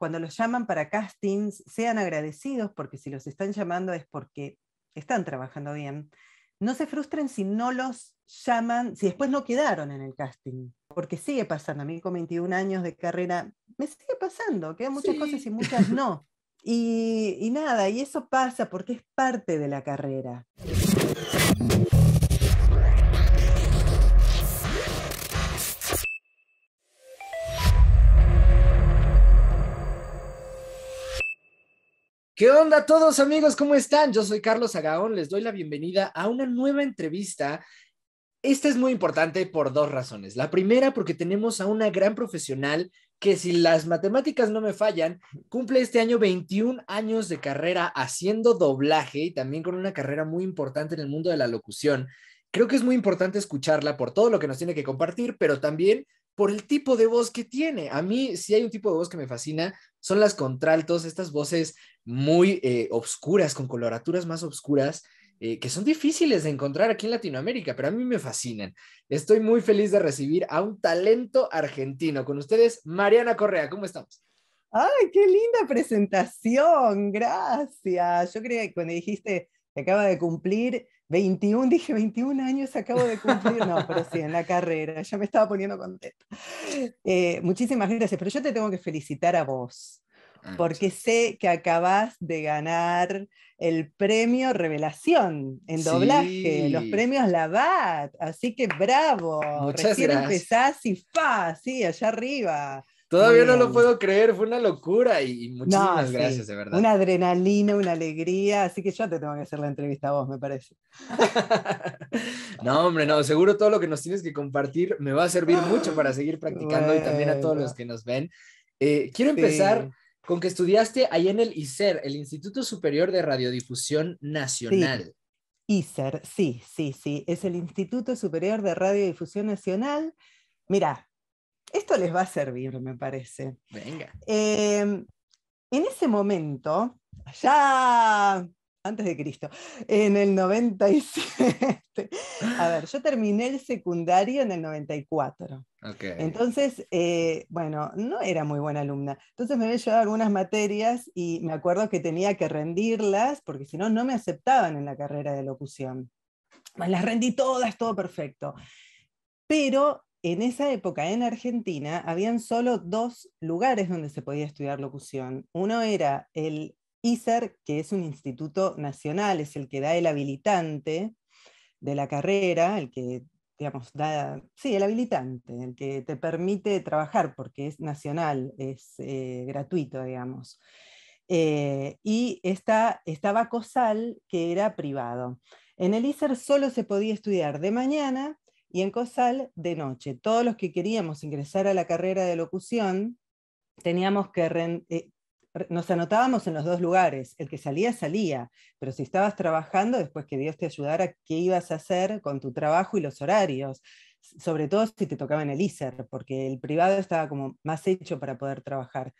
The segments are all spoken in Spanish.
cuando los llaman para castings sean agradecidos, porque si los están llamando es porque están trabajando bien. No se frustren si no los llaman, si después no quedaron en el casting, porque sigue pasando. A mí con 21 años de carrera me sigue pasando, quedan muchas cosas y muchas no. Y, y nada, y eso pasa porque es parte de la carrera. ¿Qué onda todos amigos? ¿Cómo están? Yo soy Carlos Agaón, les doy la bienvenida a una nueva entrevista. Esta es muy importante por dos razones. La primera, porque tenemos a una gran profesional que si las matemáticas no me fallan, cumple este año 21 años de carrera haciendo doblaje y también con una carrera muy importante en el mundo de la locución. Creo que es muy importante escucharla por todo lo que nos tiene que compartir, pero también por el tipo de voz que tiene. A mí, si hay un tipo de voz que me fascina, son las contraltos, estas voces muy eh, obscuras, con coloraturas más obscuras, eh, que son difíciles de encontrar aquí en Latinoamérica, pero a mí me fascinan. Estoy muy feliz de recibir a un talento argentino. Con ustedes, Mariana Correa, ¿cómo estamos? ¡Ay, qué linda presentación! Gracias. Yo creía que cuando dijiste que acaba de cumplir 21, dije 21 años acabo de cumplir, no, pero sí, en la carrera, ya me estaba poniendo contento eh, muchísimas gracias, pero yo te tengo que felicitar a vos, ah, porque sé que acabas de ganar el premio Revelación en doblaje, los premios Lavat, así que bravo, Muchas recién gracias. empezás y fa, sí, allá arriba. Todavía no lo puedo creer, fue una locura y, muchísimas gracias, de verdad. Una adrenalina, una alegría, así que yo te tengo que hacer la entrevista a vos, me parece. no, hombre, no, seguro todo lo que nos tienes que compartir me va a servir mucho para seguir practicando y también a todos los que nos ven. Eh, quiero empezar con que estudiaste ahí en el ICER, el Instituto Superior de Radiodifusión Nacional. ICER, sí, sí, sí, es el Instituto Superior de Radiodifusión Nacional. Mira, esto les va a servir, me parece. Venga. Em, en ese momento, allá antes de Cristo, en el 97. A ver, yo terminé el secundario en el 94. Okay. Entonces, eh, bueno, no era muy buena alumna. Entonces me había llevado algunas materias y me acuerdo que tenía que rendirlas porque si no, no me aceptaban en la carrera de locución. Pues las rendí todas, todo perfecto. Pero en esa época en Argentina habían solo dos lugares donde se podía estudiar locución. Uno era el ISER, que es un instituto nacional, es el que da el habilitante de la carrera, el que, digamos, da, sí, el habilitante, el que te permite trabajar porque es nacional, es eh, gratuito, digamos. Eh, y estaba COSAL, que era privado. En el ISER solo se podía estudiar de mañana y en COSAL, de noche, todos los que queríamos ingresar a la carrera de locución, teníamos que eh, nos anotábamos en los dos lugares. El que salía, salía. Pero si estabas trabajando, después que Dios te ayudara, ¿qué ibas a hacer con tu trabajo y los horarios? Sobre todo si te tocaba en el ISER, porque el privado estaba como más hecho para poder trabajar.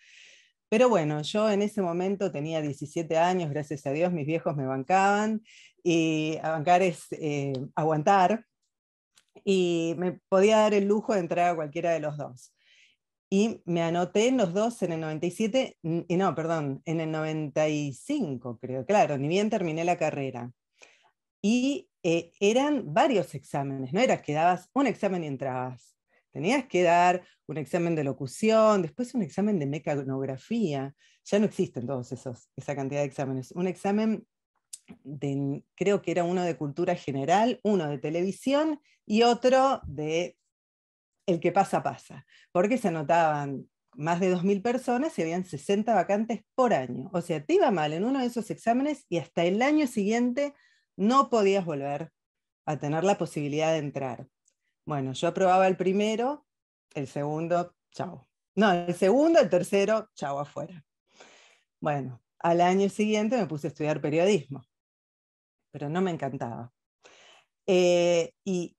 Pero bueno, yo en ese momento tenía 17 años, gracias a Dios, mis viejos me bancaban y bancar es eh, aguantar y me podía dar el lujo de entrar a cualquiera de los dos. Y me anoté en los dos en el 97, y no, perdón, en el 95, creo, claro, ni bien terminé la carrera. Y eh, eran varios exámenes, no eras que dabas un examen y entrabas. Tenías que dar un examen de locución, después un examen de mecanografía. Ya no existen todos esos, esa cantidad de exámenes. Un examen creo que era uno de cultura general, uno de televisión y otro de el que pasa pasa, porque se anotaban más de 2.000 personas y habían 60 vacantes por año. O sea, te iba mal en uno de esos exámenes y hasta el año siguiente no podías volver a tener la posibilidad de entrar. Bueno, yo aprobaba el primero, el segundo, chao. No, el segundo, el tercero, chao afuera. Bueno, al año siguiente me puse a estudiar periodismo pero no me encantaba. Eh, y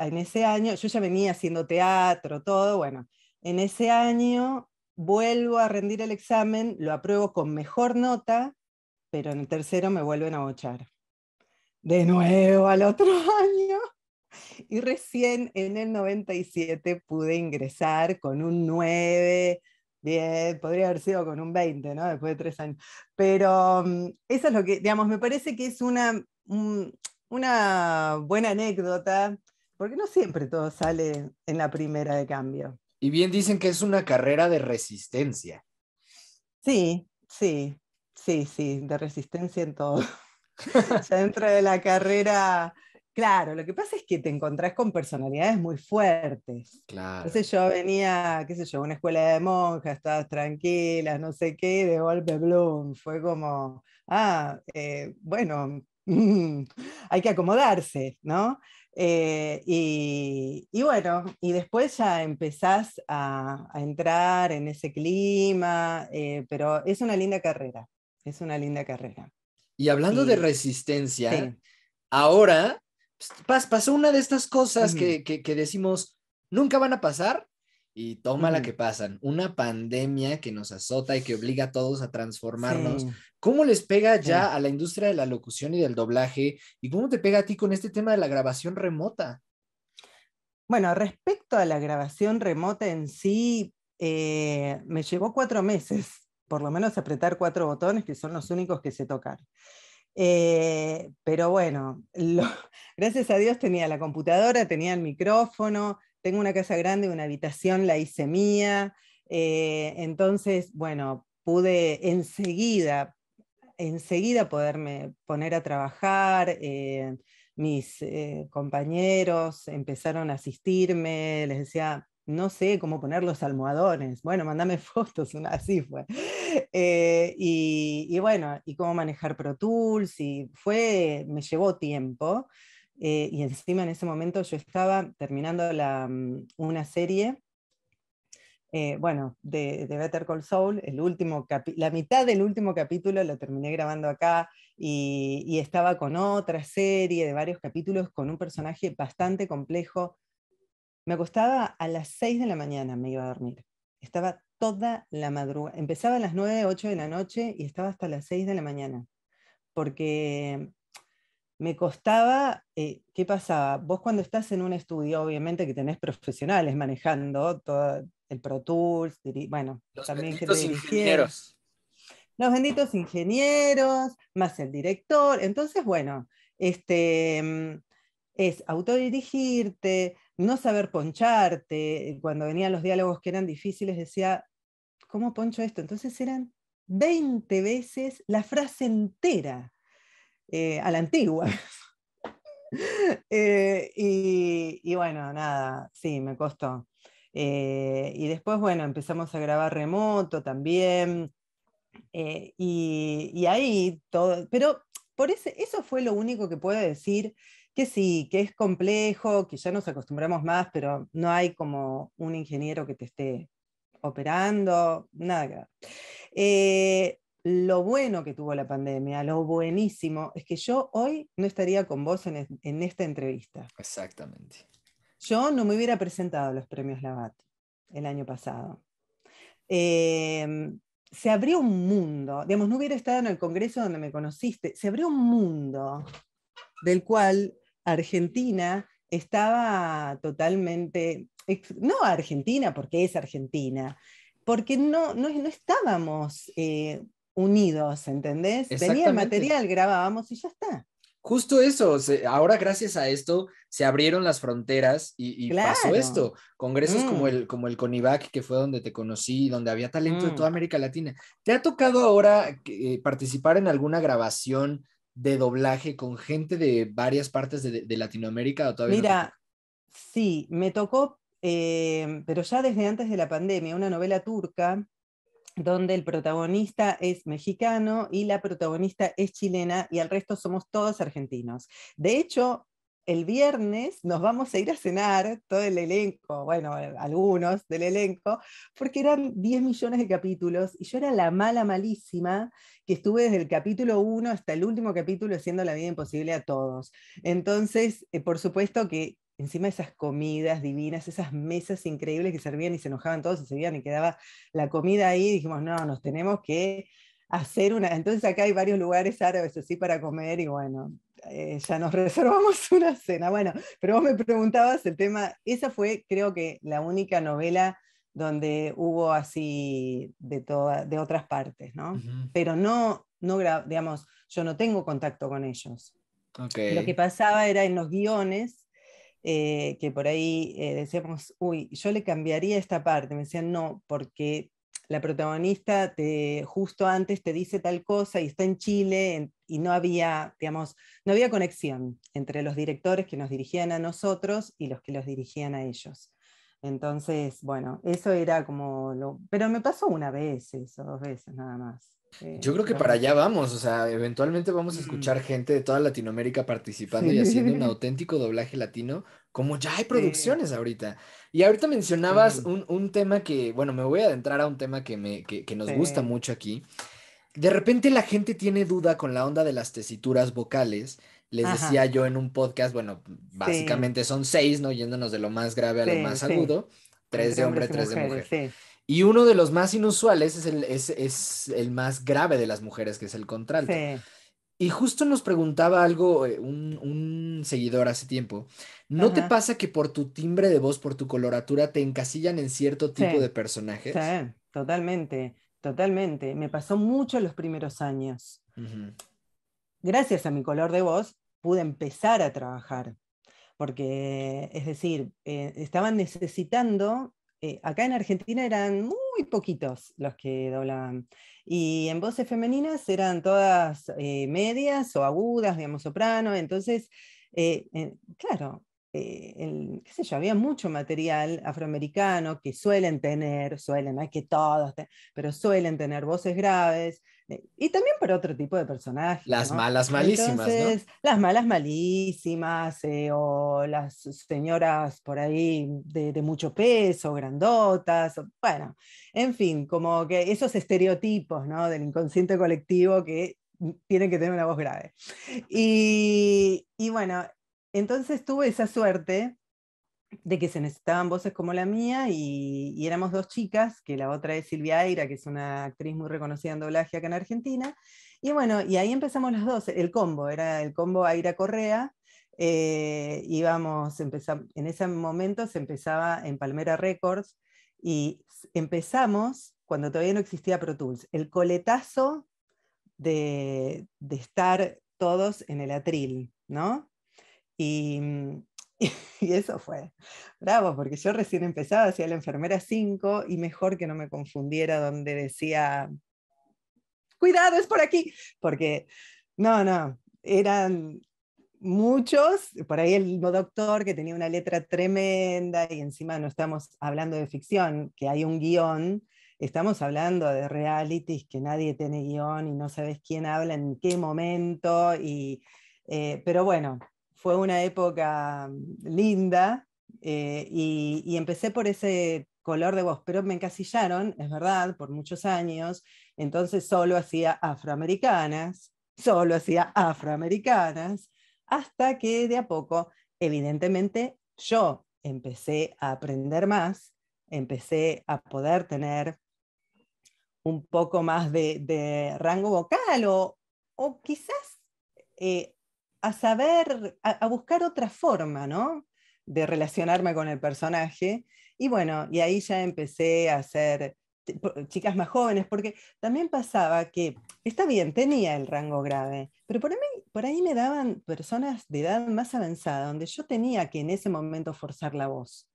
en ese año, yo ya venía haciendo teatro, todo, bueno, en ese año vuelvo a rendir el examen, lo apruebo con mejor nota, pero en el tercero me vuelven a bochar. De nuevo al otro año. Y recién en el 97 pude ingresar con un 9, bien, podría haber sido con un 20, ¿no? Después de tres años. Pero mm, eso es lo que, digamos, me parece que es una, una buena anécdota, porque no siempre todo sale en la primera de cambio. Y bien dicen que es una carrera de resistencia. Sí, sí, sí, sí, de resistencia en todo. dentro de la carrera Claro, lo que pasa es que te encontrás con personalidades muy fuertes. Claro. Entonces yo venía, qué sé yo, una escuela de monjas, estabas tranquila, no sé qué, de golpe, bloom, fue como, ah, eh, bueno, hay que acomodarse, ¿no? Eh, y, bueno, y después ya empezás a, entrar en ese clima, eh, pero es una linda carrera, es una linda carrera. Y hablando de resistencia, ahora pasó una de estas cosas que, decimos, nunca van a pasar y toma la que pasan. Una pandemia que nos azota y que obliga a todos a transformarnos. ¿Cómo les pega ya a la industria de la locución y del doblaje? ¿Y cómo te pega a ti con este tema de la grabación remota? Bueno, respecto a la grabación remota en sí, eh, me llevó cuatro meses, por lo menos apretar cuatro botones que son los únicos que se tocar. Eh, pero bueno, gracias a Dios tenía la computadora, tenía el micrófono, tengo una casa grande, una habitación, la hice mía. Eh, entonces, bueno, pude enseguida, enseguida poderme poner a trabajar. Eh, mis compañeros empezaron a asistirme, les decía, no sé cómo poner los almohadones. Bueno, mandame fotos, así fue. Eh, y, bueno, y cómo manejar Pro Tools, y fue, me llevó tiempo. Eh, y encima en ese momento yo estaba terminando la, mm, una serie, eh, bueno, de, Better Call Saul, el último la mitad del último capítulo lo terminé grabando acá y, estaba con otra serie de varios capítulos con un personaje bastante complejo. Me acostaba a las 6 de la mañana, me iba a dormir. Estaba toda la madrugada. Empezaba a las 9, 8 de la noche y estaba hasta las 6 de la mañana, porque me costaba, eh, ¿qué pasaba? Vos cuando estás en un estudio, obviamente que tenés profesionales manejando todo el Pro Tools, bueno, Los también que ingenieros. Los benditos ingenieros, más el director. Entonces, bueno, este, mm, es autodirigirte, no saber poncharte, eh, cuando venían los diálogos que eran difíciles, decía, ¿cómo poncho esto? Entonces eran 20 veces la frase entera eh, a la antigua. Eh, y, bueno, nada, sí, me costó. y después, bueno, empezamos a grabar remoto también. Y, ahí todo, pero por eso fue lo único que puedo decir que sí, que es complejo, que ya nos acostumbramos más, pero no hay como un ingeniero que te esté operando, nada. Eh, lo bueno que tuvo la pandemia, lo buenísimo, es que yo hoy no estaría con vos en, esta entrevista. Exactamente. Yo no me hubiera presentado a los premios Labat el año pasado. Em, se abrió un mundo, digamos, no hubiera estado en el Congreso donde me conociste, se abrió un mundo del cual Argentina estaba totalmente, no Argentina porque es Argentina, porque no, no, estábamos eh, unidos, ¿entendés? Tenía el material, grabábamos y ya está. Justo eso, ahora gracias a esto se abrieron las fronteras y, pasó esto. Congresos como, mm. el, como el CONIVAC, que fue donde te conocí, donde había talento de mm. toda América Latina. ¿Te ha tocado ahora eh, participar en alguna grabación de doblaje con gente de varias partes de, Latinoamérica? ¿o todavía Mira, sí, me tocó, eh, pero ya desde antes de la pandemia, una novela turca donde el protagonista es mexicano y la protagonista es chilena y al resto somos todos argentinos. De hecho, el viernes nos vamos a ir a cenar, todo el elenco, bueno, eh, algunos del elenco, porque eran 10 millones de capítulos y yo era la mala malísima que estuve desde el capítulo 1 hasta el último capítulo haciendo la vida imposible a todos. Entonces, eh, por supuesto que encima esas comidas divinas, esas mesas increíbles que servían y se enojaban todos y se veían y quedaba la comida ahí, dijimos, no, nos tenemos que hacer una, entonces acá hay varios lugares árabes así para comer y bueno, eh, ya nos reservamos una cena. Bueno, pero vos me preguntabas el tema, esa fue creo que la única novela donde hubo así de, toda, de otras partes, ¿no? Pero no, no, digamos, yo no tengo contacto con ellos. Lo que pasaba era en los guiones, eh, que por ahí eh, decíamos, uy, yo le cambiaría esta parte. Me decían, no, porque la protagonista te, justo antes te dice tal cosa y está en Chile, en, y no había, digamos, no había conexión entre los directores que nos dirigían a nosotros y los que los dirigían a ellos. Entonces, bueno, eso era como lo... Pero me pasó una vez eso, dos veces nada más. Eh, Yo creo que para allá vamos, o sea, eventualmente vamos a escuchar gente de toda Latinoamérica participando y haciendo un auténtico doblaje latino, como ya hay producciones ahorita. Y ahorita mencionabas un, tema que, bueno, me voy a adentrar a un tema que, me, que nos gusta mucho aquí, de repente la gente tiene duda con la onda de las tesituras vocales. Les decía yo en un podcast, bueno, básicamente son seis, ¿no? Yéndonos de lo más grave a lo más agudo, tres de hombre, tres de mujer. Y uno de los más inusuales es el, más grave de las mujeres, que es el contralto. Y justo nos preguntaba algo eh, un, seguidor hace tiempo. ¿No te pasa que por tu timbre de voz, por tu coloratura, te encasillan en cierto tipo de personajes? Sí, totalmente. Totalmente, me pasó mucho los primeros años. Gracias a mi color de voz pude empezar a trabajar, porque es decir, eh, estaban necesitando, eh, acá en Argentina eran muy poquitos los que doblaban, y en voces femeninas eran todas eh, medias o agudas, digamos, soprano, entonces, claro, eh, el, sé yo, había mucho material afroamericano que suelen tener, suelen, no es que todos, pero suelen tener voces graves, eh, y también para otro tipo de personajes. Las malas malísimas. Las malas malísimas, eh, o las señoras por ahí de, mucho peso, grandotas, bueno, en fin, como que esos estereotipos ¿no? del inconsciente colectivo que mm, tienen que tener una voz grave. Y, y bueno, entonces tuve esa suerte de que se necesitaban voces como la mía y, éramos dos chicas, que la otra es Silvia Aira, que es una actriz muy reconocida en doblaje acá en Argentina. Y bueno, y ahí empezamos las dos, el combo, era el combo Aira Correa. Eh, íbamos, en ese momento se empezaba en Palmera Records y empezamos cuando todavía no existía Pro Tools, el coletazo de, de estar todos en el atril, ¿no? Mm, y, eso fue bravo, porque yo recién empezaba, hacía la enfermera 5 y mejor que no me confundiera donde decía, cuidado, es por aquí, porque no, no, eran muchos, por ahí el doctor que tenía una letra tremenda y encima no estamos hablando de ficción, que hay un guión, estamos hablando de realities que nadie tiene guión y no sabes quién habla en qué momento, y, eh, pero bueno, fue una época mm, linda eh, y, empecé por ese color de voz, pero me encasillaron, es verdad, por muchos años, entonces solo hacía afroamericanas, solo hacía afroamericanas, hasta que de a poco, evidentemente, yo empecé a aprender más, empecé a poder tener un poco más de, rango vocal o, quizás eh, a saber, a, buscar otra forma, ¿no? De relacionarme con el personaje. Y bueno, y ahí ya empecé a hacer chicas más jóvenes, porque también pasaba que, está bien, tenía el rango grave, pero por ahí, por ahí me daban personas de edad más avanzada, donde yo tenía que en ese momento forzar la voz.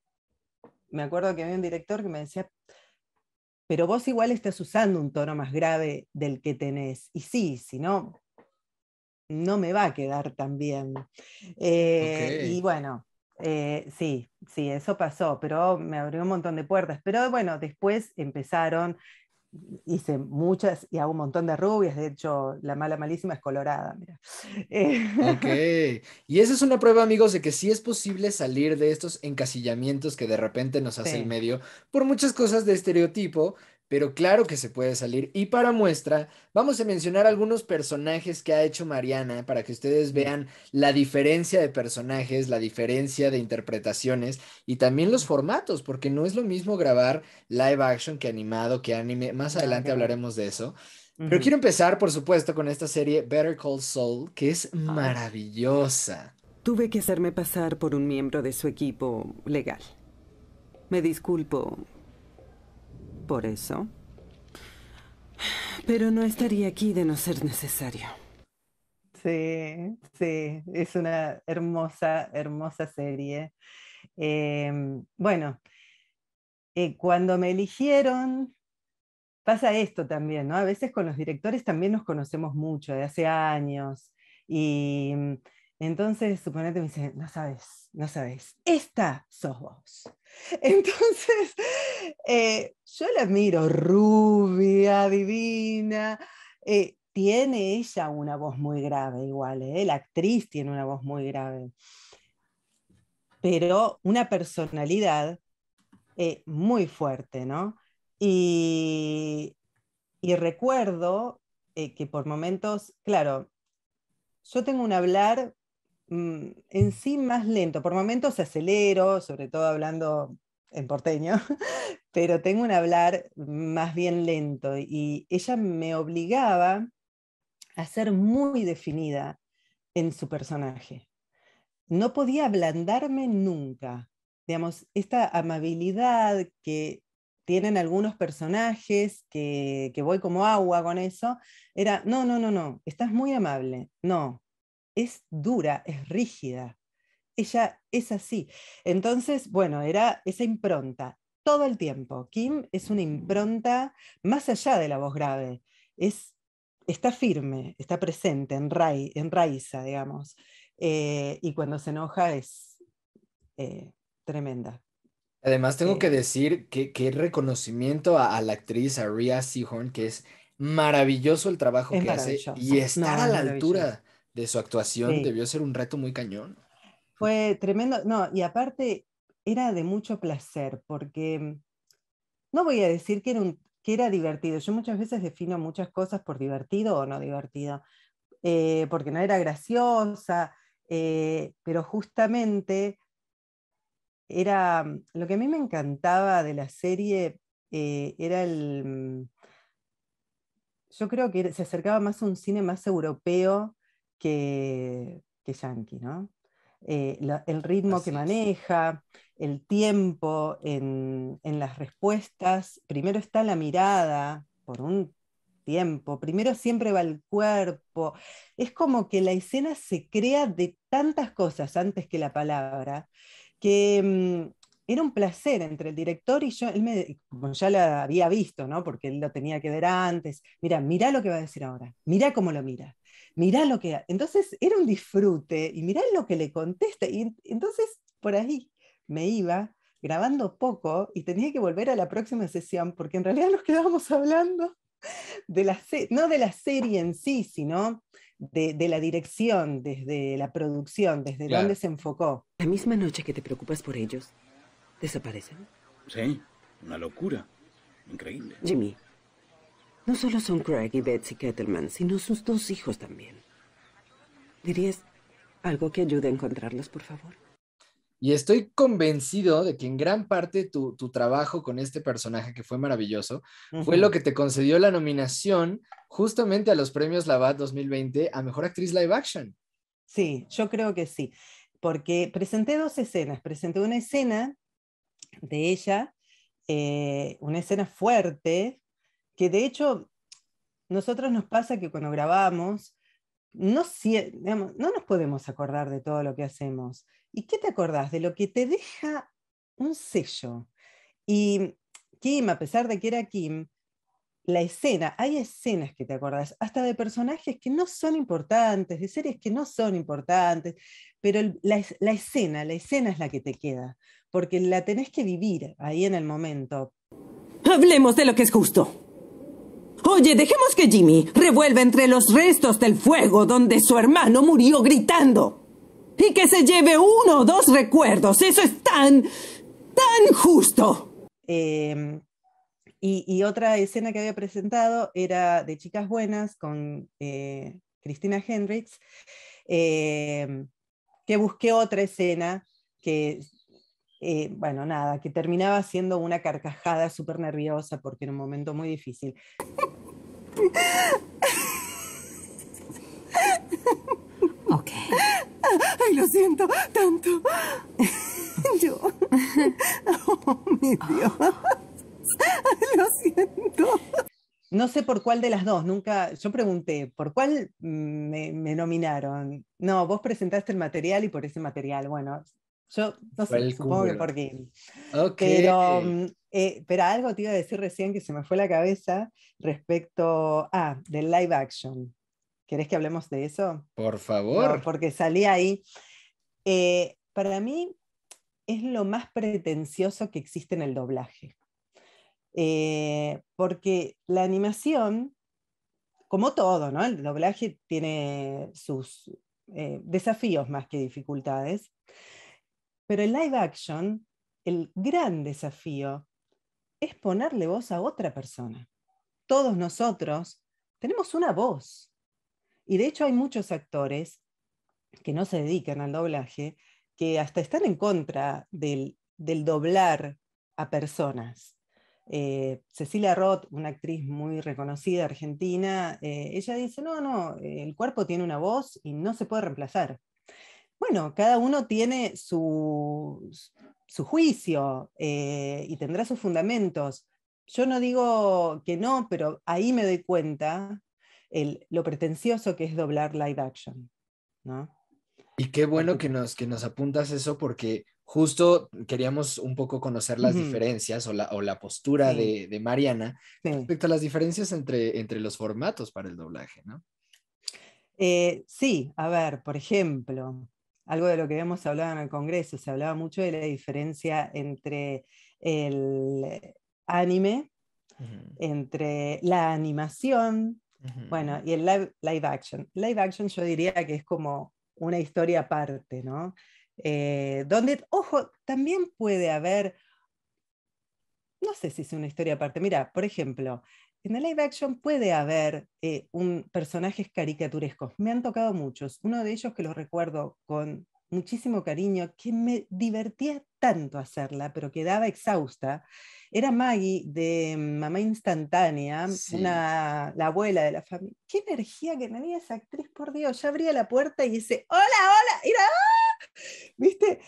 Me acuerdo que había un director que me decía, pero vos igual estás usando un tono más grave del que tenés. Y sí, si no, no me va a quedar tan bien. Eh, y bueno, eh, sí, sí, eso pasó, pero me abrió un montón de puertas. Pero bueno, después empezaron, hice muchas y hago un montón de rubias. De hecho, la mala malísima es colorada. Mira. Ok. Y esa es una prueba, amigos, de que sí es posible salir de estos encasillamientos que de repente nos hace el medio por muchas cosas de estereotipo, pero claro que se puede salir. Y para muestra, vamos a mencionar algunos personajes que ha hecho Mariana para que ustedes vean la diferencia de personajes, la diferencia de interpretaciones y también los formatos, porque no es lo mismo grabar live action que animado, que anime. Más adelante hablaremos de eso. Pero quiero empezar, por supuesto, con esta serie Better Call Saul, que es maravillosa. Tuve que hacerme pasar por un miembro de su equipo legal. Me disculpo por eso. Pero no estaría aquí de no ser necesario. Sí, sí, es una hermosa, hermosa serie. Em, bueno, eh, cuando me eligieron, pasa esto también, ¿no? A veces con los directores también nos conocemos mucho, de hace años, y entonces, suponete, me dice, no sabes, no sabes, esta sos vos. Entonces, eh, yo la miro rubia, divina. Eh, tiene ella una voz muy grave igual, eh, la actriz tiene una voz muy grave, pero una personalidad muy fuerte, ¿no? Y, y recuerdo que por momentos, claro, yo tengo un hablar Mm, en sí más lento. Por momentos acelero, sobre todo hablando en porteño, pero tengo un hablar más bien lento y ella me obligaba a ser muy definida en su personaje. No podía ablandarme nunca. Digamos, esta amabilidad que tienen algunos personajes que, que voy como agua con eso, era, no, no, no, no, estás muy amable, no, es dura, es rígida. Ella es así. Entonces, bueno, era esa impronta todo el tiempo. Kim es una mm. impronta más allá de la voz grave. Es, está firme, está presente, en enraiza, en digamos. Eh, y cuando se enoja es eh, tremenda. Además, tengo que decir que, el reconocimiento a, la actriz, a Rhea que es maravilloso el trabajo que hace y estar a la altura de su actuación debió ser un reto muy cañón. Fue tremendo, no, y aparte era de mucho placer, porque mm, no voy a decir que era, divertido, yo muchas veces defino muchas cosas por divertido o no divertido, eh, porque no era graciosa, eh, pero justamente era, mm, lo que a mí me encantaba de la serie eh, era el, mm, yo creo que se acercaba más a un cine más europeo que, que yankee, ¿no? Eh, el ritmo que maneja, el tiempo en, las respuestas. Primero está la mirada por un tiempo, primero siempre va el cuerpo. Es como que la escena se crea de tantas cosas antes que la palabra, que mm, era un placer entre el director y yo. Él me, ya la había visto, ¿no? porque él lo tenía que ver antes. Mira, mira lo que va a decir ahora, mira cómo lo mira mirá lo que... Entonces era un disfrute y mirá lo que le contesta. Y entonces por ahí me iba grabando poco y tenía que volver a la próxima sesión porque en realidad nos quedábamos hablando de la no de la serie en sí, sino de, la dirección, desde la producción, desde donde dónde se enfocó. La misma noche que te preocupas por ellos, desaparecen. Sí, una locura. Increíble. Jimmy, no solo son Craig y Betsy Kettleman, sino sus dos hijos también. ¿Dirías algo que ayude a encontrarlos, por favor? Y estoy convencido de que en gran parte tu, trabajo con este personaje, que fue maravilloso, fue lo que te concedió la nominación justamente a los premios Labat 2020 a Mejor Actriz Live Action. Sí, yo creo que sí, porque presenté dos escenas. Presenté una escena de ella, eh, una escena fuerte, que de hecho nosotros nos pasa que cuando grabamos, no, no nos podemos acordar de todo lo que hacemos. ¿Y qué te acordás? De lo que te deja un sello. Y Kim, a pesar de que era Kim, la escena, hay escenas que te acordás, hasta de personajes que no son importantes, de series que no son importantes, pero la, la escena, la escena es la que te queda, porque la tenés que vivir ahí en el momento. Hablemos de lo que es justo. Oye, dejemos que Jimmy revuelva entre los restos del fuego donde su hermano murió gritando. Y que se lleve uno o dos recuerdos. Eso es tan, tan justo. Em, y, otra escena que había presentado era de Chicas Buenas con eh, Cristina Hendricks, em, que busqué otra escena que eh, bueno, nada, que terminaba siendo una carcajada súper nerviosa porque era un momento muy difícil. Ok. Ay, lo siento tanto. Yo. Oh, mi Dios. lo siento. No sé por cuál de las dos, nunca, yo pregunté, ¿por cuál me, me, nominaron? No, vos presentaste el material y por ese material, bueno, yo no sé, supongo que por mm, eh, Pero, algo te iba a decir recién que se me fue la cabeza respecto ah, del live action. ¿Querés que hablemos de eso? Por favor. porque salí ahí. Eh, para mí es lo más pretencioso que existe en el doblaje. Eh, porque la animación, como todo, El doblaje tiene sus desafíos más que dificultades. Pero el live action, el gran desafío es ponerle voz a otra persona. Todos nosotros tenemos una voz. Y de hecho hay muchos actores que no se dedican al doblaje, que hasta están en contra del, doblar a personas. Eh, Cecilia Roth, una actriz muy reconocida argentina, eh, ella dice, no, no, el cuerpo tiene una voz y no se puede reemplazar bueno, cada uno tiene su, su juicio eh, y tendrá sus fundamentos. Yo no digo que no, pero ahí me doy cuenta el, lo pretencioso que es doblar live action. Y qué bueno que nos, que nos apuntas eso porque justo queríamos un poco conocer las diferencias o la, postura de, Mariana respecto a las diferencias entre, entre los formatos para el doblaje, ¿no? Eh, sí, a ver, por ejemplo, algo de lo que habíamos hablado en el Congreso, se hablaba mucho de la diferencia entre el anime, entre la animación, bueno, y el live, action. Live action yo diría que es como una historia aparte, ¿no? Eh, donde, ojo, también puede haber, no sé si es una historia aparte, mira, por ejemplo, en el live action puede haber eh, un, personajes caricaturescos. Me han tocado muchos. Uno de ellos que lo recuerdo con muchísimo cariño, que me divertía tanto hacerla, pero quedaba exhausta, era Maggie de Mamá Instantánea, la abuela de la familia. Qué energía que tenía esa actriz, por Dios. Ya abría la puerta y dice, hola, hola, ah", ¿viste?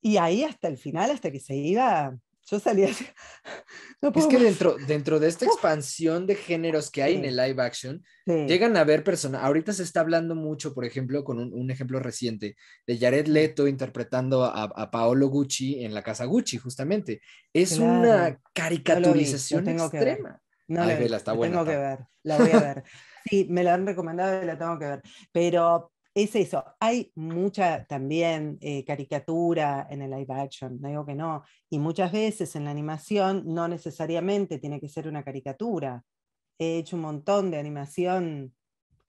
Y ahí hasta el final, hasta que se iba, yo salía es que dentro, dentro de esta expansión de géneros que hay en el live action, llegan a ver personas. Ahorita se está hablando mucho, por ejemplo, con un, ejemplo reciente de Jared Leto interpretando a, a, Paolo Gucci en la casa Gucci, justamente. Es una caricaturización extrema. No está buena. Tengo que ver, la voy a ver. Sí, me la han recomendado y la tengo que ver. Pero es eso. Hay mucha también eh, caricatura en el live action, no digo que no, y muchas veces en la animación no necesariamente tiene que ser una caricatura. He hecho un montón de animación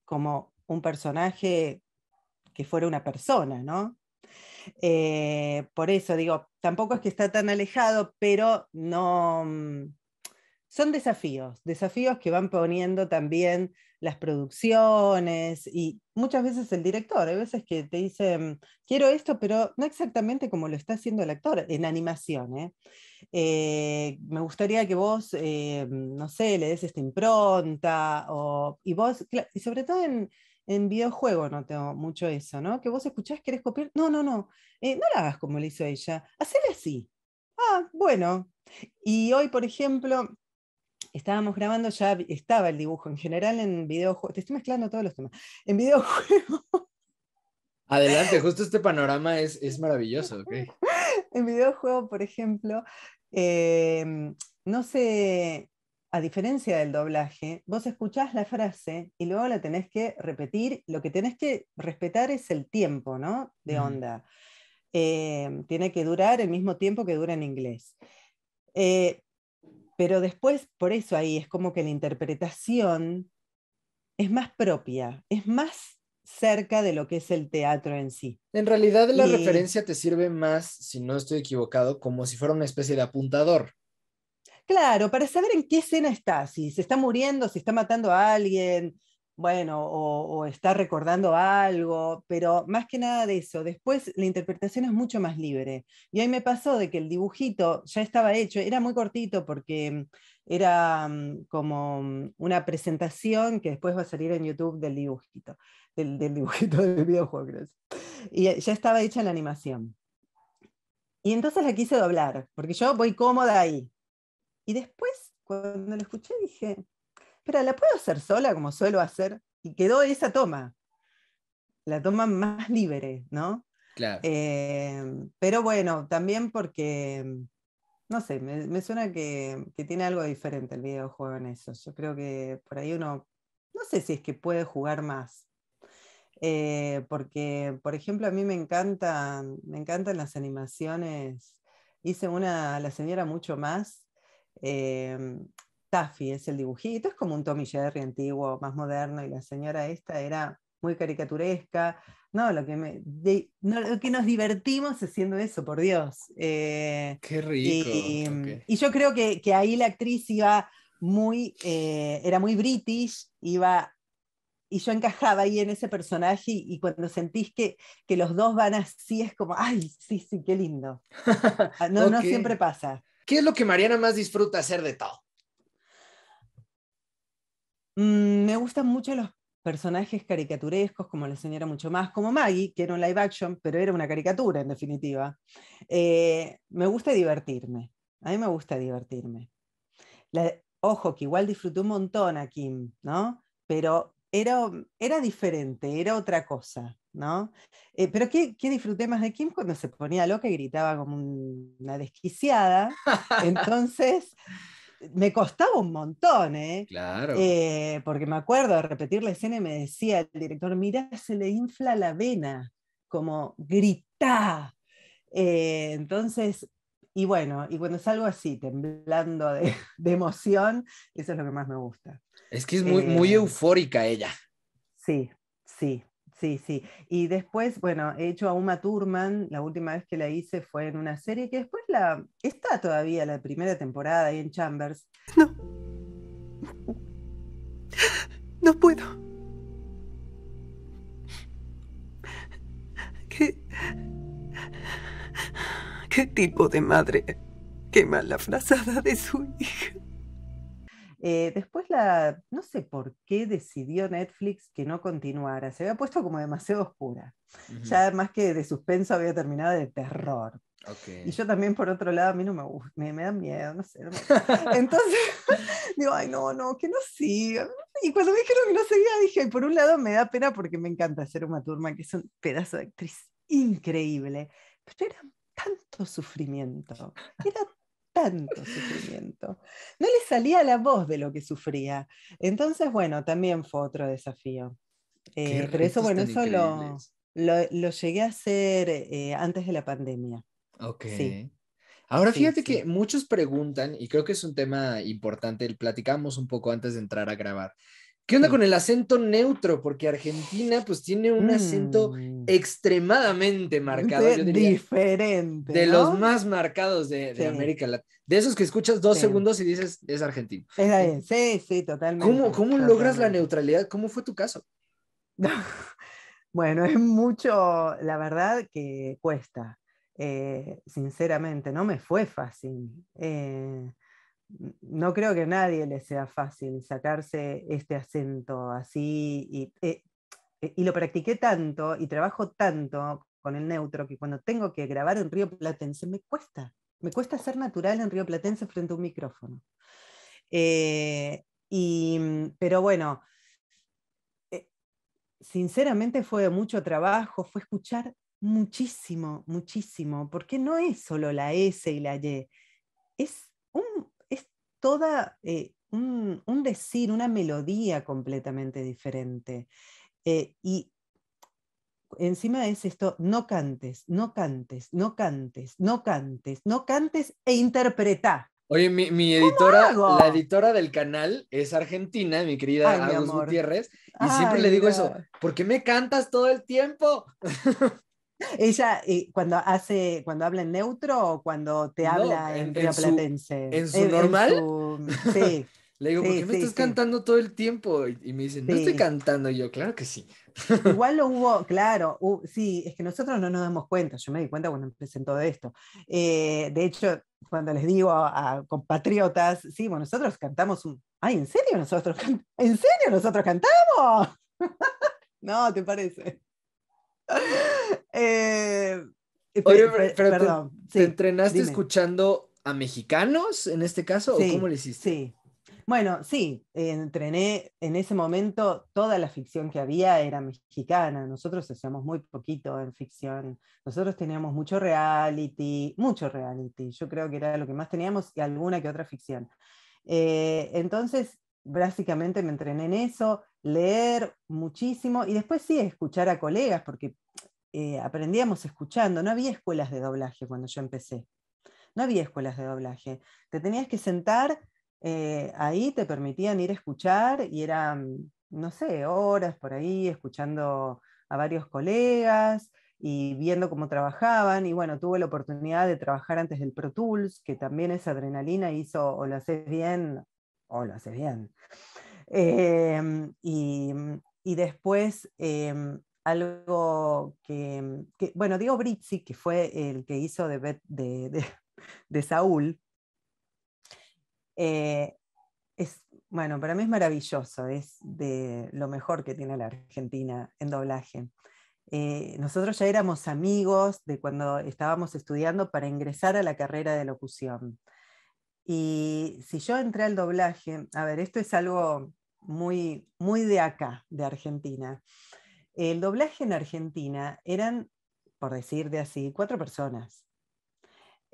como un personaje que fuera una persona, ¿no? Eh, por eso digo, tampoco es que está tan alejado, pero no, mm, son desafíos, desafíos que van poniendo también las producciones y muchas veces el director, hay veces que te dicen, mm, quiero esto, pero no exactamente como lo está haciendo el actor en animación. ¿eh? Eh, me gustaría que vos, eh, no sé, le des esta impronta, o, y vos, y sobre todo en, en videojuego no tengo mucho eso, ¿no? Que vos escuchás, querés copiar, no, no, no, no la hagas como lo hizo ella, hacele así. Ah, bueno. Y hoy, por ejemplo, estábamos grabando, ya estaba el dibujo. En general en videojuegos, te estoy mezclando todos los temas. En videojuegos. Adelante, justo este panorama es, maravilloso. en videojuego por ejemplo, em, no sé, a diferencia del doblaje, vos escuchás la frase y luego la tenés que repetir. Lo que tenés que respetar es el tiempo, ¿no? De onda. Em, tiene que durar el mismo tiempo que dura en inglés. Eh, pero después, por eso ahí es como que la interpretación es más propia, es más cerca de lo que es el teatro en sí. En realidad la referencia te sirve más, si no estoy equivocado, como si fuera una especie de apuntador. Claro, para saber en qué escena está, si se está muriendo, si está matando a alguien, bueno, o, está recordando algo, pero más que nada de eso. Después la interpretación es mucho más libre. Y ahí me pasó de que el dibujito ya estaba hecho, era muy cortito porque era mm, como una presentación que después va a salir en YouTube del dibujito, del, dibujito del videojuego, Y eh, ya estaba hecha la animación. Y entonces la quise doblar, porque yo voy cómoda ahí. Y después, cuando la escuché, dije, pero la puedo hacer sola como suelo hacer. Y quedó esa toma, la toma más libre, ¿no? Claro. Em, pero bueno, también porque, no sé, me, suena que, tiene algo diferente el videojuego en eso. Yo creo que por ahí uno, no sé si es que puede jugar más. Eh, porque, por ejemplo, a mí me encantan, me encantan las animaciones. Hice una, la señora mucho más, em, Taffy es el dibujito, es como un Tommy Jerry antiguo, más moderno, y la señora esta era muy caricaturesca. No, lo que, me, lo que nos divertimos haciendo eso, por Dios. Eh, qué rico. Y, yo creo que, ahí la actriz iba muy, eh, era muy british, iba, y yo encajaba ahí en ese personaje, y, cuando sentís que, que, los dos van así, es como, ay, sí, sí, qué lindo. Ah, no, no siempre pasa. ¿Qué es lo que Mariana más disfruta hacer de todo? Mm, me gustan mucho los personajes caricaturescos como la señora mucho más, como Maggie, que era un live action, pero era una caricatura en definitiva. Eh, me gusta divertirme, a mí me gusta divertirme. ojo, que igual disfruté un montón a Kim, ¿no? Pero era, era diferente, era otra cosa, ¿no? Eh, pero ¿qué, disfruté más de Kim cuando se ponía loca y gritaba como una desquiciada? Entonces me costaba un montón, ¿eh? Claro. Eh, porque me acuerdo de repetir la escena y me decía el director, mira, se le infla la vena, como grita. Eh, entonces, y bueno, y cuando salgo así, temblando de, emoción, eso es lo que más me gusta. Es que es muy, muy eh, eufórica ella. Sí, sí. Sí, sí. Y después, bueno, he hecho a Uma Thurman, la última vez que la hice fue en una serie que después la está todavía la primera temporada ahí en Chambers. No. No puedo. ¿Qué qué tipo de madre? Qué mala frazada de su hija. Eh, después la, no sé por qué decidió Netflix que no continuara, se había puesto como demasiado oscura. Ya más que de suspenso había terminado de terror. Y yo también, por otro lado, a mí no me gusta, me, da miedo, no sé. Entonces, digo, ay, no, no, que no siga. Y cuando me dijeron que no seguía, dije, por un lado me da pena porque me encanta hacer una turma, que es un pedazo de actriz increíble, pero era tanto sufrimiento, era tanto sufrimiento. No le salía la voz de lo que sufría. Entonces, bueno, también fue otro desafío. Eh, pero eso, bueno, eso lo, llegué a hacer eh, antes de la pandemia. Ok. Ahora fíjate que muchos preguntan, y creo que es un tema importante, platicamos un poco antes de entrar a grabar, ¿Qué onda con el acento neutro? Porque Argentina pues tiene un acento mm. extremadamente marcado. diferente. De los más marcados de, América Latina. De esos que escuchas dos segundos y dices, es argentino. sí, sí, totalmente. ¿Cómo, logras la neutralidad? ¿Cómo fue tu caso? bueno, es mucho, la verdad que cuesta. Eh, sinceramente, no me fue fácil. Eh, no creo que a nadie le sea fácil sacarse este acento así eh, eh, y, lo practiqué tanto y trabajo tanto con el neutro que cuando tengo que grabar en Río Platense me cuesta, me cuesta ser natural en Río Platense frente a un micrófono. Eh, mm, pero bueno, sinceramente fue mucho trabajo, fue escuchar muchísimo, muchísimo, porque no es solo la S y la Y, es un, toda eh, un, decir, una melodía completamente diferente. Eh, y encima es esto, no cantes, no cantes, no cantes, no cantes, no cantes e interpreta. Oye, mi, editora, la editora del canal es argentina, mi querida ana Gutiérrez, y siempre le digo eso, ¿por qué me cantas todo el tiempo? Ella, eh, cuando hace, cuando habla en neutro o cuando te habla en, en su, normal. Mm, sí. Le digo, ¿por qué me estás cantando todo el tiempo? Y, me dicen, no estoy cantando. yo, claro que sí. Igual lo hubo, claro, sí, es que nosotros no nos damos cuenta. Yo me di cuenta cuando empecé en todo esto. Eh, de hecho, cuando les digo a, compatriotas, sí, bueno, nosotros cantamos un. Ay, ¿en serio nosotros? ¿En serio nosotros cantamos? no, ¿te parece? eh, ¿Te, entrenaste escuchando a mexicanos en este caso o cómo le hiciste? Sí. Bueno, sí, entrené en ese momento, toda la ficción que había era mexicana, nosotros hacíamos muy poquito en ficción, nosotros teníamos mucho reality, mucho reality, yo creo que era lo que más teníamos y alguna que otra ficción. Eh, entonces, básicamente me entrené en eso, leer muchísimo y después sí escuchar a colegas, porque eh, aprendíamos escuchando, no había escuelas de doblaje cuando yo empecé, no había escuelas de doblaje, te tenías que sentar, eh, ahí te permitían ir a escuchar y eran, mm, no sé, horas por ahí escuchando a varios colegas y viendo cómo trabajaban. Y bueno, tuve la oportunidad de trabajar antes del Pro Tools, que también es adrenalina, hizo o lo haces bien o oh, lo hace bien. Em, mm, y, después em, algo que, bueno, Diego Britzi que fue el que hizo de, de, Saúl, eh, es, bueno, para mí es maravilloso, es de lo mejor que tiene la Argentina en doblaje. Eh, nosotros ya éramos amigos de cuando estábamos estudiando para ingresar a la carrera de locución. Y si yo entré al doblaje, a ver, esto es algo muy, muy de acá, de Argentina. El doblaje en Argentina eran, por decir de así, cuatro personas.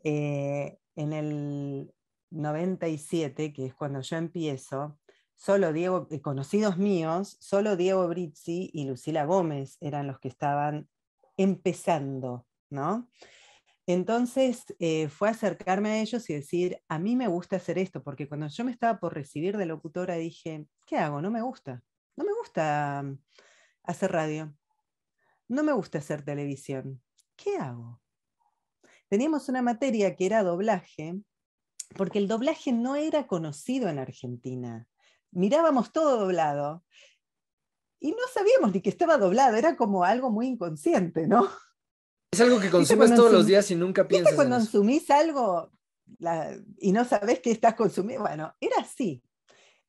Eh, en el 97, que es cuando yo empiezo, solo Diego, eh, conocidos míos, solo Diego Brizzi y Lucila Gómez eran los que estaban empezando, ¿no? Entonces eh, fue acercarme a ellos y decir, a mí me gusta hacer esto, porque cuando yo me estaba por recibir de locutora dije, ¿qué hago? No me gusta. No me gusta mm, hacer radio. No me gusta hacer televisión. ¿Qué hago? Teníamos una materia que era doblaje, porque el doblaje no era conocido en Argentina. Mirábamos todo doblado y no sabíamos ni que estaba doblado, era como algo muy inconsciente, ¿no? Es algo que pues, consumes todos los días y nunca pues, piensas. ¿Viste cuando consumís algo y no sabes qué estás consumiendo? Bueno, era así.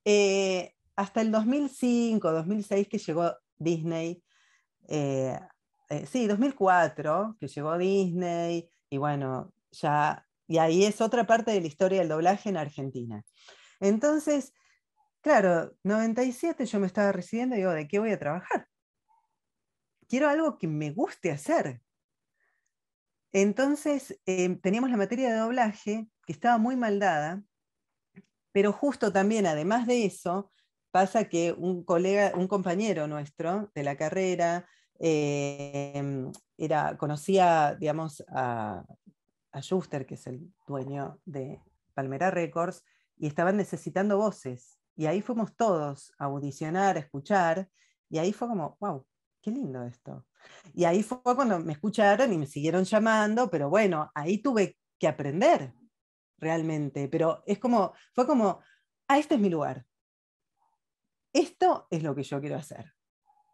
Eh, hasta el 2005, 2006 que llegó Disney, eh, eh, sí, 2004 que llegó Disney, y bueno, ya, y ahí es otra parte de la historia del doblaje en Argentina. Entonces, claro, 97 yo me estaba recibiendo y digo, ¿de qué voy a trabajar? Quiero algo que me guste hacer, entonces, eh, teníamos la materia de doblaje, que estaba muy mal dada, pero justo también, además de eso, pasa que un colega, un compañero nuestro de la carrera, eh, era, conocía, digamos, a, a Schuster, que es el dueño de Palmera Records, y estaban necesitando voces. Y ahí fuimos todos a audicionar, a escuchar, y ahí fue como, wow, qué lindo esto. Y ahí fue cuando me escucharon y me siguieron llamando, pero bueno, ahí tuve que aprender realmente, pero es como, fue como, ah, este es mi lugar. Esto es lo que yo quiero hacer.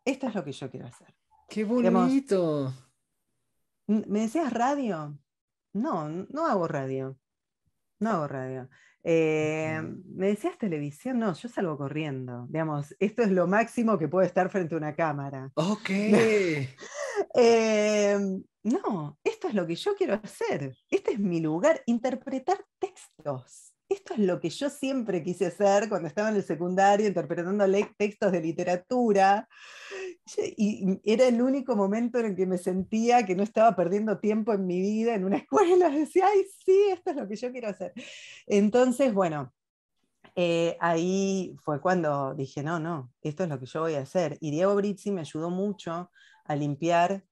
Esto es lo que yo quiero hacer. Qué bonito. ¿Me decías radio? No, no hago radio. No hago radio. Eh, ¿Me decías televisión? No, yo salgo corriendo. Digamos, esto es lo máximo que puedo estar frente a una cámara. Ok. Eh, no, esto es lo que yo quiero hacer. Este es mi lugar, interpretar textos. Esto es lo que yo siempre quise hacer cuando estaba en el secundario, interpretando textos de literatura. Y era el único momento en el que me sentía que no estaba perdiendo tiempo en mi vida en una escuela. Decía, ay, sí, esto es lo que yo quiero hacer. Entonces, bueno, eh, ahí fue cuando dije, no, no, esto es lo que yo voy a hacer. Y Diego Brizzi me ayudó mucho a limpiar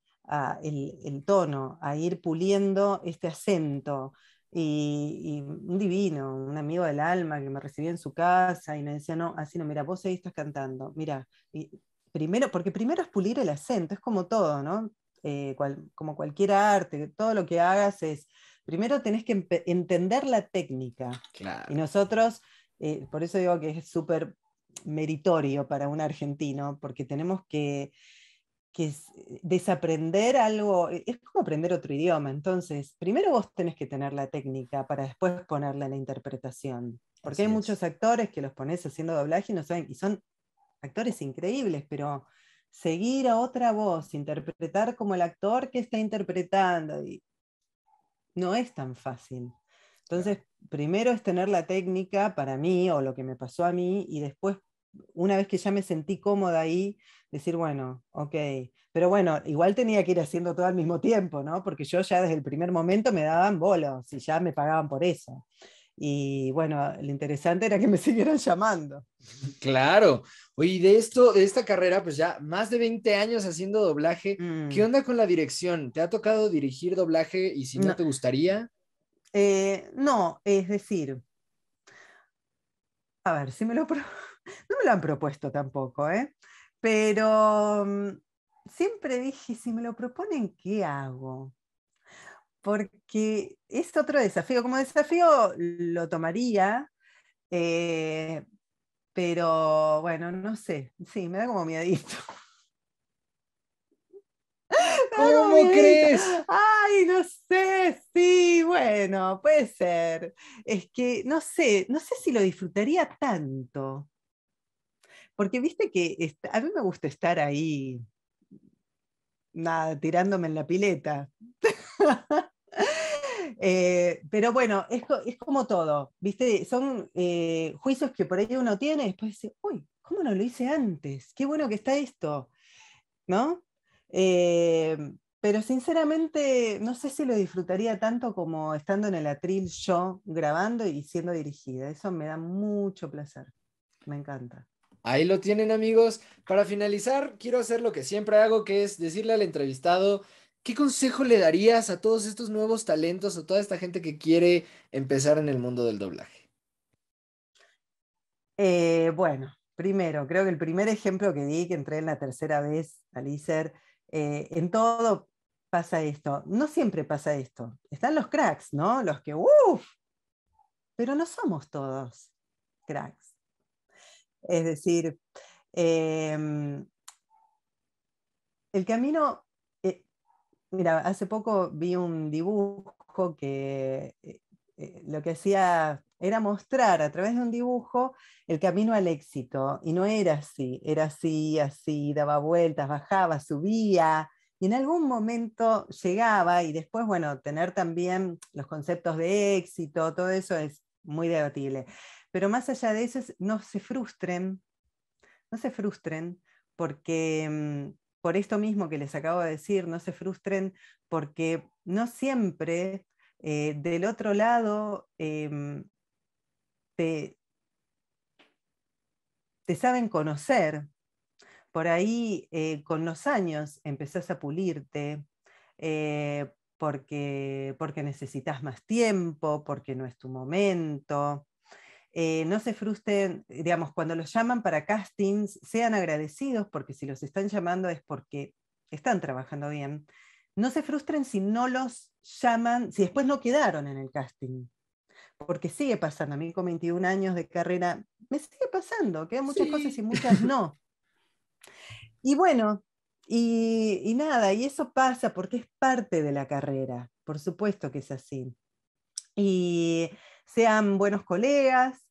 el, tono, a ir puliendo este acento. Y, un divino, un amigo del alma que me recibía en su casa y me decía, no, así no, mira, vos ahí estás cantando, mira, y primero, porque primero es pulir el acento, es como todo, ¿no? Eh, como cualquier arte, todo lo que hagas es, primero tenés que entender la técnica. Y nosotros, eh, por eso digo que es súper meritorio para un argentino, porque tenemos que, eh, desaprender algo, e, es como aprender otro idioma. Entonces, primero vos tenés que tener la técnica para después ponerla en la interpretación. Porque hay muchos actores que los pones haciendo doblaje y no saben, y son actores increíbles, pero seguir a otra voz, interpretar como el actor que está interpretando, no es tan fácil. Entonces, primero es tener la técnica para mí o lo que me pasó a mí y después, una vez que ya me sentí cómoda ahí, decir, bueno, ok, pero bueno, igual tenía que ir haciendo todo al mismo tiempo, ¿no? Porque yo ya desde el primer momento me daban bolos y ya me pagaban por eso. Y bueno, lo interesante era que me siguieran llamando. Claro. Oye, de esto, de esta carrera, pues ya más de 20 años haciendo doblaje. ¿Qué mm. onda con la dirección? ¿Te ha tocado dirigir doblaje y si no, te gustaría? Eh, no, es decir, a ver, si me lo no me lo han propuesto tampoco, ¿eh? Pero mm, siempre dije, si me lo proponen, ¿qué hago? porque es otro desafío. Como desafío lo tomaría, eh, pero bueno, no sé, sí, me da como miedito. ¿Cómo crees? Ay, no sé, sí, bueno, puede ser. Es que no sé, no sé si lo disfrutaría tanto. Porque viste que a mí me gusta estar ahí, nada, tirándome en la pileta. Eh, pero bueno, es, es, como todo, ¿viste? Son eh, juicios que por ahí uno tiene y después dice, uy, ¿cómo no lo hice antes? Qué bueno que está esto, ¿no? Eh, pero sinceramente no sé si lo disfrutaría tanto como estando en el atril yo grabando y siendo dirigida. Eso me da mucho placer, me encanta. Ahí lo tienen amigos. Para finalizar, quiero hacer lo que siempre hago, que es decirle al entrevistado ¿qué consejo le darías a todos estos nuevos talentos, a toda esta gente que quiere empezar en el mundo del doblaje? Eh, bueno, primero, creo que el primer ejemplo que di, que entré en la tercera vez al eh, en todo pasa esto. No siempre pasa esto. Están los cracks, ¿no? Los que, uff, pero no somos todos cracks. Es decir, em, el camino Mira, hace poco vi un dibujo que eh, eh, lo que hacía era mostrar a través de un dibujo el camino al éxito. Y no era así, era así, así, daba vueltas, bajaba, subía. Y en algún momento llegaba y después, bueno, tener también los conceptos de éxito, todo eso es muy debatible. Pero más allá de eso, no se frustren, no se frustren, porque mm, por esto mismo que les acabo de decir, no se frustren porque no siempre eh, del otro lado em, te, saben conocer. Por ahí eh, con los años empezás a pulirte eh, porque, porque necesitas más tiempo, porque no es tu momento. Eh, no se frustren, digamos, cuando los llaman para castings, sean agradecidos porque si los están llamando es porque están trabajando bien. No se frustren si no los llaman, si después no quedaron en el casting. Porque sigue pasando, a mí con 21 años de carrera, me sigue pasando, quedan muchas cosas y muchas no. Y bueno, y, nada, y eso pasa porque es parte de la carrera, por supuesto que es así. Y, sean buenos colegas,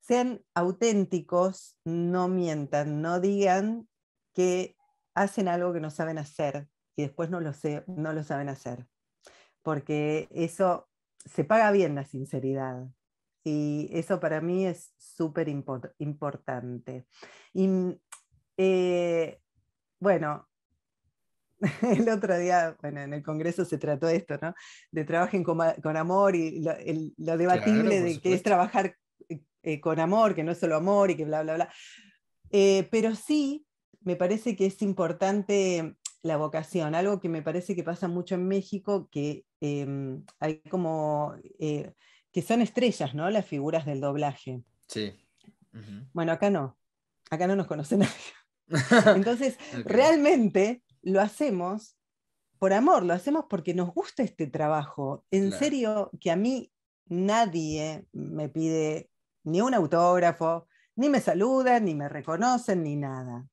sean auténticos, no mientan, no digan que hacen algo que no saben hacer y después no lo, sé, no lo saben hacer, porque eso se paga bien la sinceridad. Y eso para mí es súper importante. Y eh, bueno, el otro día, bueno, en el Congreso se trató esto, ¿no? De trabajen con, amor y lo, debatible de que es trabajar eh, eh, con amor, que no es solo amor y que bla, bla, bla. Eh, pero sí, me parece que es importante la vocación, algo que me parece que pasa mucho en México, que em, hay como, que son estrellas, ¿no? Las figuras del doblaje. Sí. Bueno, acá no, acá no nos conoce nadie. Entonces, realmente lo hacemos por amor, lo hacemos porque nos gusta este trabajo. En serio, que a mí nadie me pide ni un autógrafo, ni me saludan, ni me reconocen, ni nada.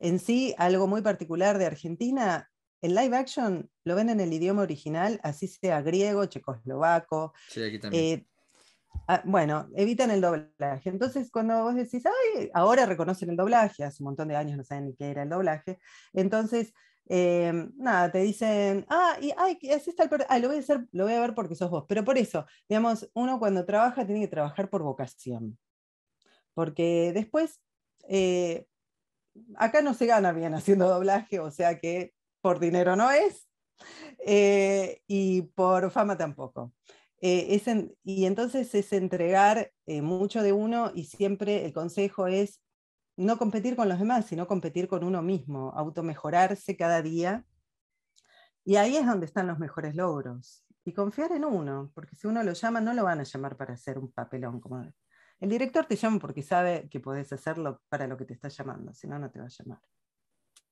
En sí, algo muy particular de Argentina, el live action lo ven en el idioma original, así sea griego, checoslovaco. Eh, ah, bueno, evitan el doblaje. Entonces, cuando vos decís, ay, ahora reconocen el doblaje, hace un montón de años no saben ni qué era el doblaje, entonces Em, nada, te dicen, ah, y ay, es el lo voy a lo voy a ver porque sos vos. Pero por eso, digamos, uno cuando trabaja tiene que trabajar por vocación. Porque después, eh, acá no se gana bien haciendo doblaje, o sea que por dinero no es, eh, y por fama tampoco. Eh, y entonces es entregar mucho de uno y siempre el consejo es no competir con los demás, sino competir con uno mismo, automejorarse cada día. Y ahí es donde están los mejores logros. Y confiar en uno, porque si uno lo llama, no lo van a llamar para hacer un papelón. Como... El director te llama porque sabe que podés hacerlo para lo que te está llamando, si no, no te va a llamar.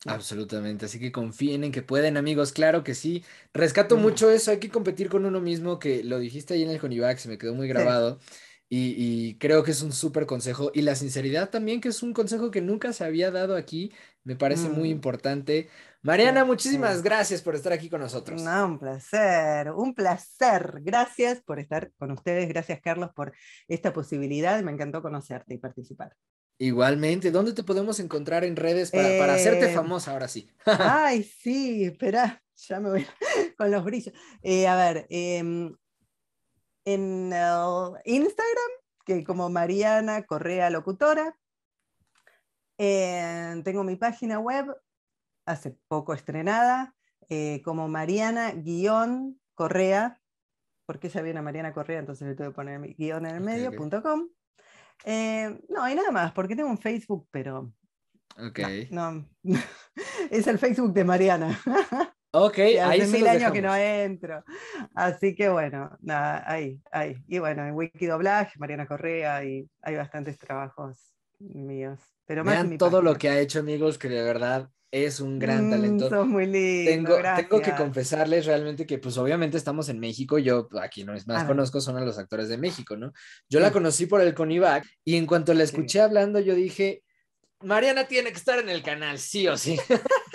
Absolutamente, así que confíen en que pueden, amigos, claro que sí. Rescato mucho eso, hay que competir con uno mismo, que lo dijiste ahí en el Conivac, se me quedó muy grabado. Y, creo que es un súper consejo. Y la sinceridad también, que es un consejo que nunca se había dado aquí, me parece muy mm. importante. Mariana, muchísimas gracias por estar aquí con nosotros. un placer, un placer. Gracias por estar con ustedes. Gracias, Carlos, por esta posibilidad. Me encantó conocerte y participar. Igualmente, ¿dónde te podemos encontrar en redes para, para hacerte eh, famosa ahora sí? Ay, sí, espera, ya me voy con los brillos. Eh, a ver, em, en el Instagram, que como Mariana Correa Locutora. tengo mi página web, hace poco estrenada, eh, como Mariana-Correa, porque se viene a Mariana Correa, entonces le tuve que poner mi guión en el medio.com. Eh, no, y nada más, porque tengo un Facebook, pero. Ok. no. es el Facebook de Mariana. Ok, y hace mil años que no entro. Así que bueno, nada, ahí, ahí. Y bueno, en Wikidoblaje, Mariana Correa, y hay bastantes trabajos míos. Pero Vean todo lo que ha hecho, amigos, que de verdad es un gran mm, talento. Son muy lindos. tengo, que confesarles realmente que, pues, obviamente estamos en México. Yo aquí no es más conozco son a los actores de México, ¿no? Yo la conocí por el Conivac y en cuanto la escuché hablando, yo dije, Mariana tiene que estar en el canal, sí o sí.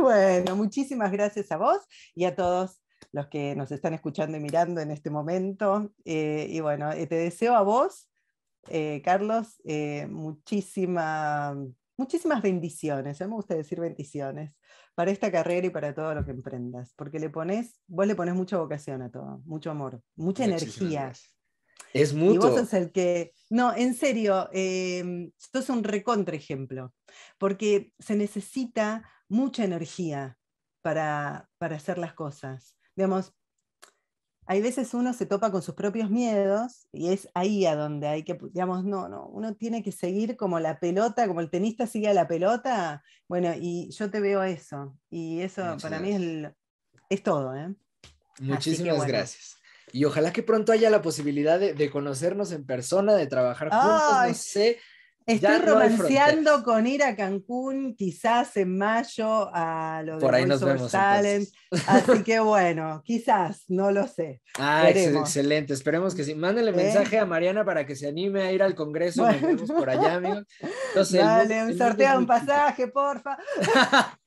bueno, muchísimas gracias a vos y a todos los que nos están escuchando y mirando en este momento. Eh, y bueno, eh, te deseo a vos, eh, Carlos, Muchísimas muchísimas bendiciones. A mí me gusta decir bendiciones para esta carrera y para todo lo que emprendas, porque le pones, vos le pones mucha vocación a todo, mucho amor, mucha energía. Es mucho Y vos el que. No, en serio, esto em, es un ejemplo porque se necesita mucha energía para, hacer las cosas. Digamos, hay veces uno se topa con sus propios miedos y es ahí a donde hay que, digamos, no, no, uno tiene que seguir como la pelota, como el tenista sigue a la pelota. Bueno, y yo te veo eso, y eso para mí es, todo. ¿eh? Muchísimas gracias. Y ojalá que pronto haya la posibilidad de, conocernos en persona, de trabajar juntos, no sé. Estoy romanceando con ir a Cancún, quizás en mayo, a lo Por Talent. Así que bueno, quizás, no lo sé. Ah, excelente, esperemos que sí. Mándale ¿Eh? mensaje a Mariana para que se anime a ir al Congreso. por allá, amigos. Entonces, Dale, sortea un un pasaje, porfa.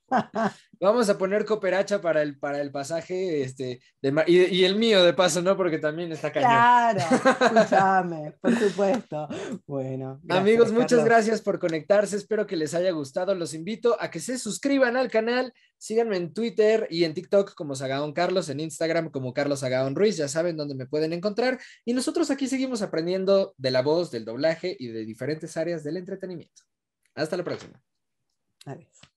Vamos a poner cooperacha para el, para el pasaje este, y, el mío de paso, ¿no? Porque también está cañón. Claro, escúchame, por supuesto. Bueno. Amigos, muchas gracias por conectarse. Espero que les haya gustado. Los invito a que se suscriban al canal. Síganme en Twitter y en TikTok como Sagaón Carlos, en Instagram como Carlos Sagaón Ruiz, ya saben dónde me pueden encontrar. Y nosotros aquí seguimos aprendiendo de la voz, del doblaje y de diferentes áreas del entretenimiento. Hasta la próxima. Adiós.